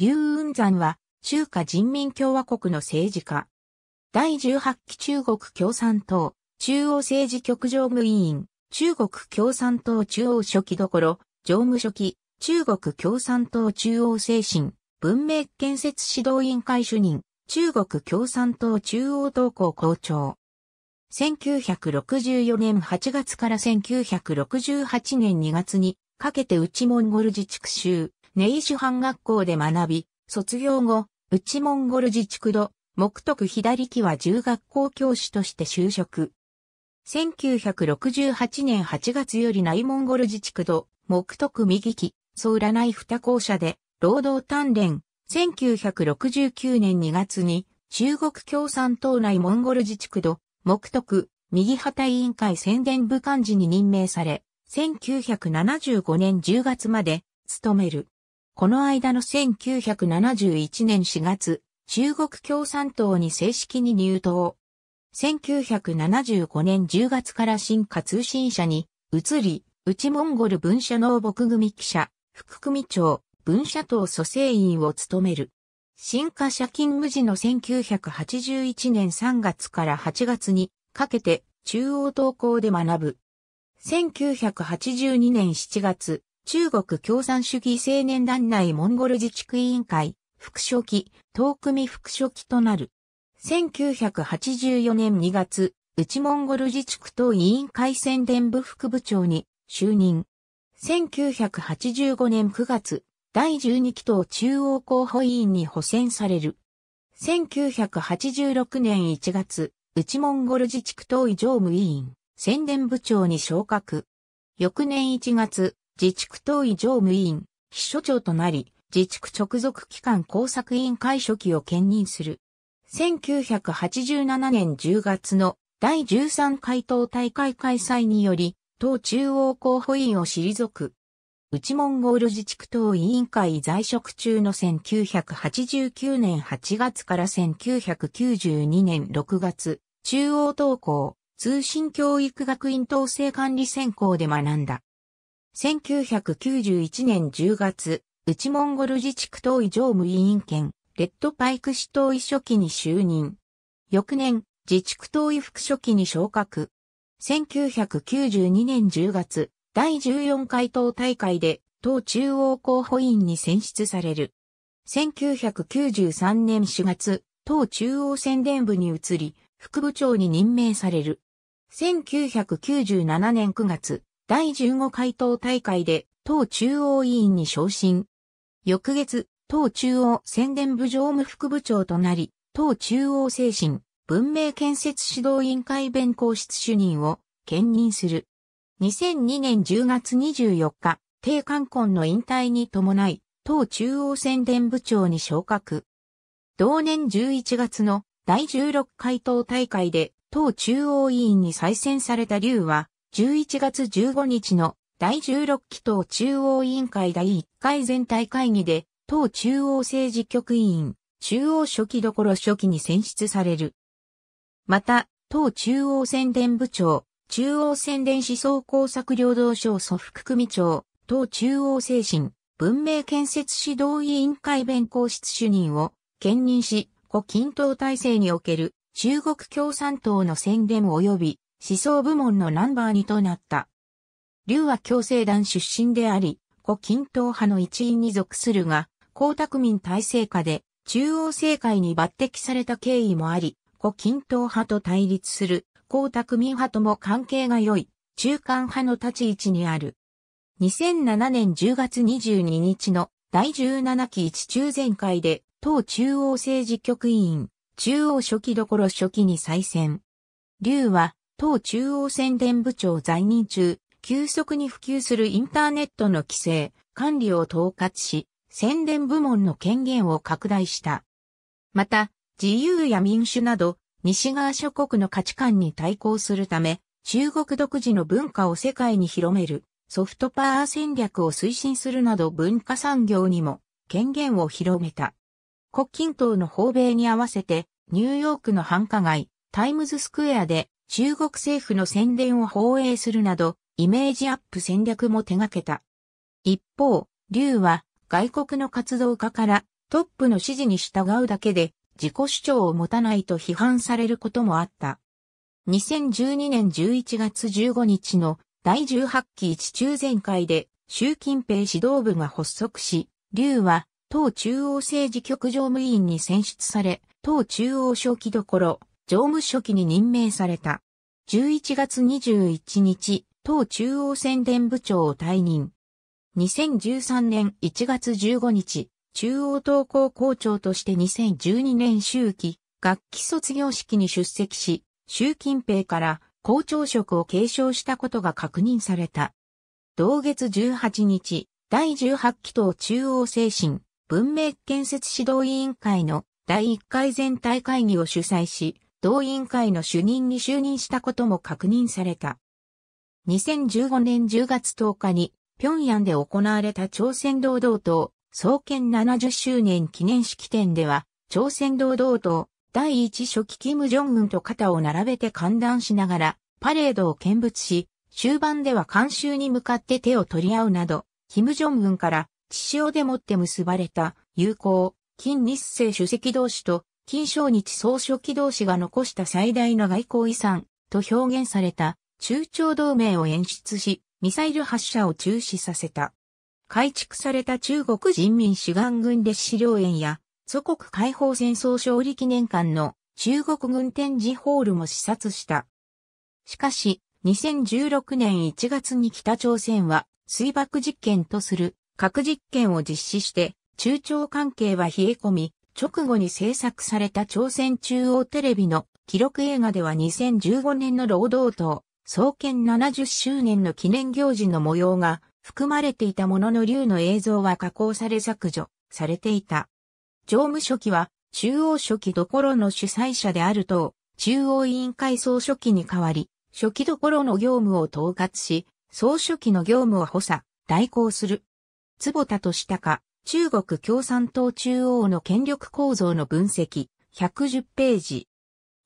劉雲山は中華人民共和国の政治家。第18期中国共産党中央政治局常務委員、中国共産党中央書記どころ、常務書記、中国共産党中央精神、文明建設指導委員会主任、中国共産党中央党校校長。1964年8月から1968年2月にかけて内モンゴル自治区州、ネイシュン学校で学び、卒業後、内モンゴル自治区土、木徳左木は中学校教師として就職。1968年8月より内モンゴル自治区土、木徳右木、総占い二校舎で労働鍛錬。1969年2月に中国共産党内モンゴル自治区土、木徳右旗委員会宣伝部幹事に任命され、1975年10月まで務める。この間の1971年4月、中国共産党に正式に入党。1975年10月から新華通信社に移り、内モンゴル文社農牧組記者、副組長、文社党組成員を務める。新華社勤務時の1981年3月から8月にかけて中央投稿で学ぶ。1982年7月、中国共産主義青年団内モンゴル自治区委員会、副書記、東組副書記となる。1984年2月、内モンゴル自治区党委員会宣伝部副部長に就任。1985年9月、第12期党中央候補委員に補選される。1986年1月、内モンゴル自治区党委常務委員、宣伝部長に昇格。翌年1月、自治区党委常務委員、秘書長となり、自治区直属機関工作委員会書記を兼任する。1987年10月の第13回党大会開催により、党中央候補委員を退く。内モンゴール自治区党委員会在職中の1989年8月から1992年6月、中央党校、通信教育学院統制管理専攻で学んだ。1991年10月、内モンゴル自治区党委常務委員兼、レッドパイク市党委書記に就任。翌年、自治区党委副書記に昇格。1992年10月、第14回党大会で、党中央候補員に選出される。1993年4月、党中央宣伝部に移り、副部長に任命される。1997年9月、第15回答大会で党中央委員に昇進。翌月、党中央宣伝部常務副部長となり、党中央精神、文明建設指導委員会弁公室主任を兼任する。2002年10月24日、低冠婚の引退に伴い、党中央宣伝部長に昇格。同年11月の第16回答大会で党中央委員に再選された劉は、11月15日の第16期党中央委員会第1回全体会議で、党中央政治局委員、中央初期どころ初期に選出される。また、党中央宣伝部長、中央宣伝思想工作領導省祖副組長、党中央精神、文明建設指導委員会弁公室主任を兼任し、古近涛体制における中国共産党の宣伝及び思想部門のナンバー2となった。劉は共生団出身であり、古均等派の一員に属するが、江沢民体制下で中央政界に抜擢された経緯もあり、古均等派と対立する江沢民派とも関係が良い中間派の立ち位置にある。2007年10月22日の第17期一中全会で、党中央政治局委員、中央初期どころ初期に再選。劉は、党中央宣伝部長在任中、急速に普及するインターネットの規制、管理を統括し、宣伝部門の権限を拡大した。また、自由や民主など、西側諸国の価値観に対抗するため、中国独自の文化を世界に広める、ソフトパワー戦略を推進するなど文化産業にも権限を広めた。国近東の訪米に合わせて、ニューヨークの繁華街、タイムズスクエアで中国政府の宣伝を放映するなど、イメージアップ戦略も手掛けた。一方、劉は外国の活動家からトップの指示に従うだけで自己主張を持たないと批判されることもあった。2012年11月15日の第18期一中全会で習近平指導部が発足し、劉は党中央政治局常務委員に選出され、党中央書記どころ、常務書記に任命された。11月21日、党中央宣伝部長を退任。2013年1月15日、中央党校校長として2012年秋季、学期卒業式に出席し、習近平から校長職を継承したことが確認された。同月18日、第18期党中央精神、文明建設指導委員会の第1回全体会議を主催し、同委員会の主任に就任したことも確認された。2015年10月10日に、平壌で行われた朝鮮労働党創建70周年記念式典では、朝鮮労働党第一初期金正恩と肩を並べて歓談しながら、パレードを見物し、終盤では監修に向かって手を取り合うなど、金正恩から、血潮でもって結ばれた、友好、金日成主席同士と金正日総書記同士が残した最大の外交遺産と表現された中朝同盟を演出し、ミサイル発射を中止させた。改築された中国人民志願軍烈士陵園や、祖国解放戦争勝利記念館の中国軍展示ホールも視察した。しかし、2016年1月に北朝鮮は水爆実験とする核実験を実施して、中朝関係は冷え込み、直後に制作された朝鮮中央テレビの記録映画では2015年の労働党、創建70周年の記念行事の模様が含まれていたものの竜の映像は加工され削除されていた。常務書記は中央書記どころの主催者である党、中央委員会総書記に代わり、初期どころの業務を統括し、総書記の業務を補佐、代行する。坪田としたか、中国共産党中央の権力構造の分析、110ページ。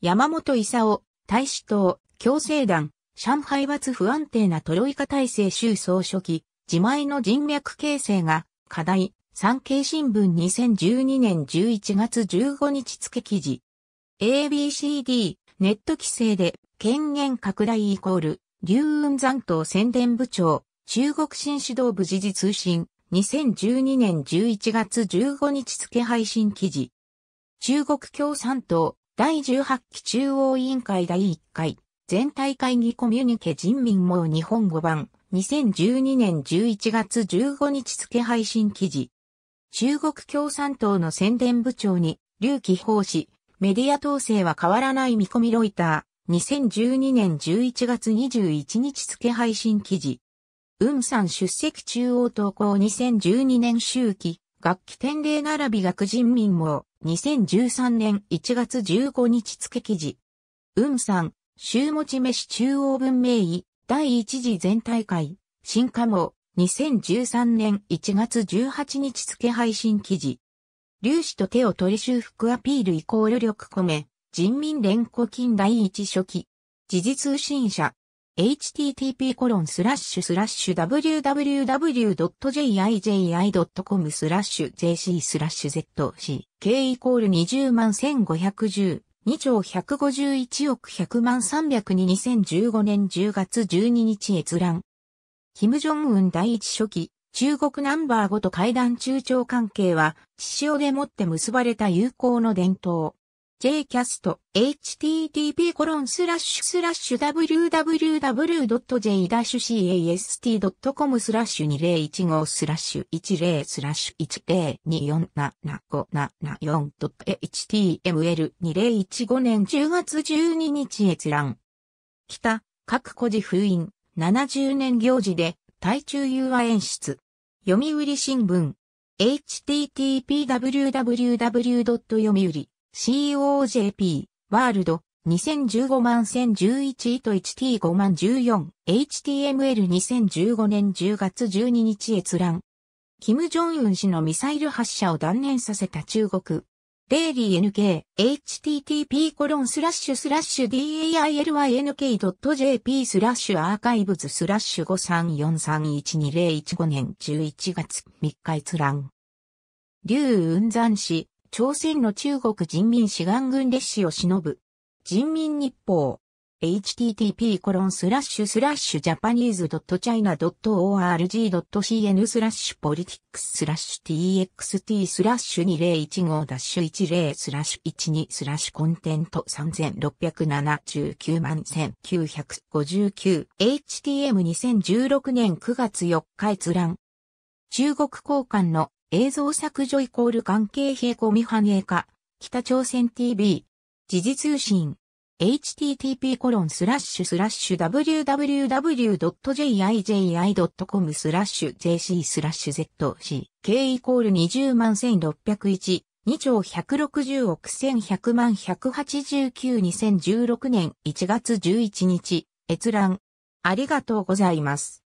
山本勲、大使党、共生団、上海閥不安定なトロイカ体制習総書記、自前の人脈形成が、課題、産経新聞2012年11月15日付記事。ABCD、ネット規制で、権限拡大イコール、劉雲山党宣伝部長、中国新指導部時事通信、2012年11月15日付配信記事。中国共産党第18期中央委員会第1回全体会議コミュニケ人民も日本語版2012年11月15日付配信記事。中国共産党の宣伝部長に、劉貴法氏、メディア統制は変わらない見込みロイター、2012年11月21日付配信記事。雲山出席中央投稿2012年秋季、楽器典礼並び学人民網、2013年1月15日付記事。雲山、週持ち飯中央文明医、第一次全大会、新科網、2013年1月18日付配信記事。粒子と手を取り修復アピールイコール力込め、人民連呼金第一初期。時事通信社、http://www.jiji.com コロンススララッッシシュュスラッシュ jc スラッシュ zck イコール20万1510 2兆151億100万3022015年10月12日閲覧。金正恩第一書記、中国ナンバー5と会談中朝関係は、地潮でもって結ばれた友好の伝統。jcast.http://www.j-cast.com スラッシュ2015スラッシュ10スラッシュ 102477574.html2015 年10月12日閲覧。北、各古事封印、70年行事で、対中融和演出。読売新聞。http://www. 読売。COJP、ワールド、2015万1011と 1T5 万14、HTML2015 年10月12日閲覧。キム・ジョンウン氏のミサイル発射を断念させた中国。デイリー NK、http コロンスラッシュスラッシュ dailynk.jp スラッシュアーカイブズスラッシュ53431205年11月3日閲覧。ン雲山氏、朝鮮の中国人民志願軍列士を忍ぶ。人民日報。http コロンスラッシュスラッシュジャパニーズドットチャイナドット org cn スラッシュポリティックススラッシュ txt スラッシュ2015ダッシュ10スラッシュ12スラッシュコンテント3679万1959 htm2016 年9月4日閲覧中国交換の映像削除イコール関係並行未反映化、北朝鮮 TV、時事通信、http コロンスラッシュスラッシュ www.jiji.com スラッシュ jc スラッシュ zck イコール20万1601 2兆160億1100万1892016年1月11日閲覧ありがとうございます。